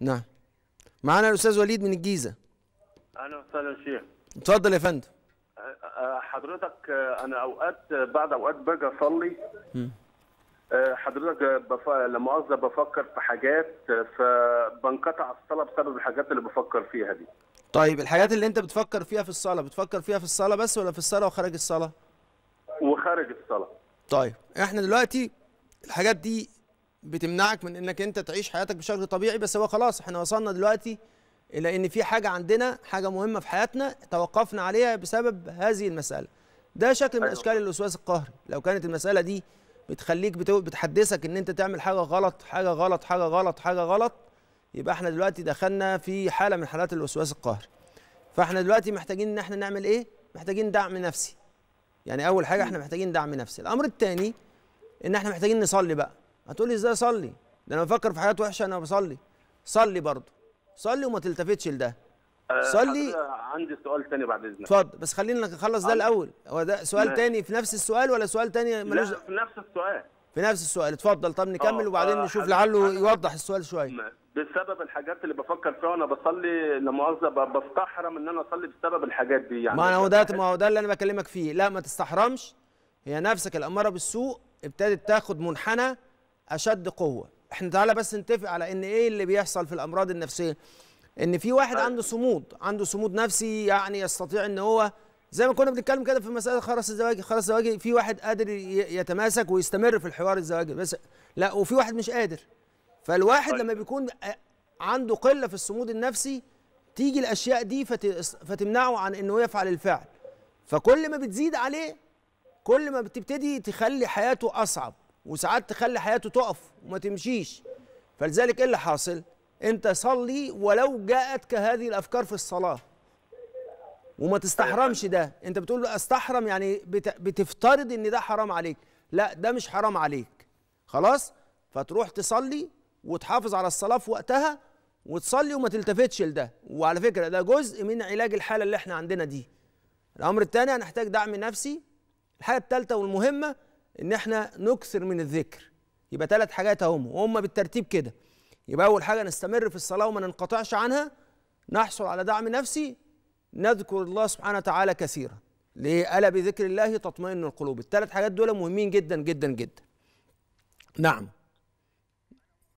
نعم معانا الاستاذ وليد من الجيزه اهلا وسهلا يا شيخ اتفضل يا فندم أه، حضرتك أه، انا اوقات بعد اوقات باجي اصلي أه، حضرتك بف... لما قصدي بفكر في حاجات فبنقطع الصلاه بسبب الحاجات اللي بفكر فيها دي طيب الحاجات اللي انت بتفكر فيها في الصلاه بتفكر فيها في الصلاه بس ولا في الصلاه وخارج الصلاه وخارج الصلاه طيب احنا دلوقتي الحاجات دي بتمنعك من انك انت تعيش حياتك بشكل طبيعي بس هو خلاص احنا وصلنا دلوقتي الى ان في حاجه عندنا حاجه مهمه في حياتنا توقفنا عليها بسبب هذه المساله ده شكل من أيوة. اشكال الوسواس القهري لو كانت المساله دي بتخليك بتحدثك ان انت تعمل حاجه غلط حاجه غلط حاجه غلط حاجه غلط يبقى احنا دلوقتي دخلنا في حاله من حالات الوسواس القهري فاحنا دلوقتي محتاجين ان احنا نعمل ايه محتاجين دعم نفسي يعني اول حاجه احنا محتاجين دعم نفسي الامر الثاني ان احنا محتاجين نصلي بقى هتقول لي ازاي اصلي ده انا بفكر في حاجات وحشه انا بصلي صلي برضه صلي وما تلتفتش لده آه، صلي عندي سؤال تاني بعد اذنك اتفضل بس خلينا نخلص ده الاول هو ده سؤال ثاني تاني في نفس السؤال ولا سؤال تاني ملوش لا في نفس السؤال في نفس السؤال اتفضل طب نكمل آه، وبعدين آه، نشوف لعله يوضح السؤال شويه بسبب الحاجات اللي بفكر فيها وانا بصلي لمؤاخذه بستحرم ان انا اصلي بسبب الحاجات دي يعني ما هو ده ما هو ده اللي انا بكلمك فيه لا ما تستحرمش هي نفسك الاماره بالسوء ابتدت تاخد منحنى اشد قوه احنا تعالى بس نتفق على ان ايه اللي بيحصل في الامراض النفسيه ان في واحد طيب. عنده صمود عنده صمود نفسي يعني يستطيع ان هو زي ما كنا بنتكلم كده في مساله خرس الزواج خرس الزواج في واحد قادر يتماسك ويستمر في الحوار الزواجي بس لا وفي واحد مش قادر فالواحد طيب. لما بيكون آه، عنده قله في الصمود النفسي تيجي الاشياء دي فتمنعه عن انه يفعل الفعل فكل ما بتزيد عليه كل ما بتبتدي تخلي حياته اصعب وساعات تخلي حياته تقف وما تمشيش فلذلك ايه اللي حاصل انت صلي ولو جاءتك هذه الافكار في الصلاه وما تستحرمش ده انت بتقول له استحرم يعني بتفترض ان ده حرام عليك لا ده مش حرام عليك خلاص فتروح تصلي وتحافظ على الصلاه في وقتها وتصلي وما تلتفتش لده وعلى فكره ده جزء من علاج الحاله اللي احنا عندنا دي الامر الثاني هنحتاج دعم نفسي الحاجه الثالثه والمهمه ان احنا نكثر من الذكر يبقى ثلاث حاجات هم وهم بالترتيب كده يبقى اول حاجه نستمر في الصلاه وما ننقطعش عنها نحصل على دعم نفسي نذكر الله سبحانه وتعالى كثيرا ليه الا بذكر الله تطمئن القلوب الثلاث حاجات دول مهمين جدا جدا جدا نعم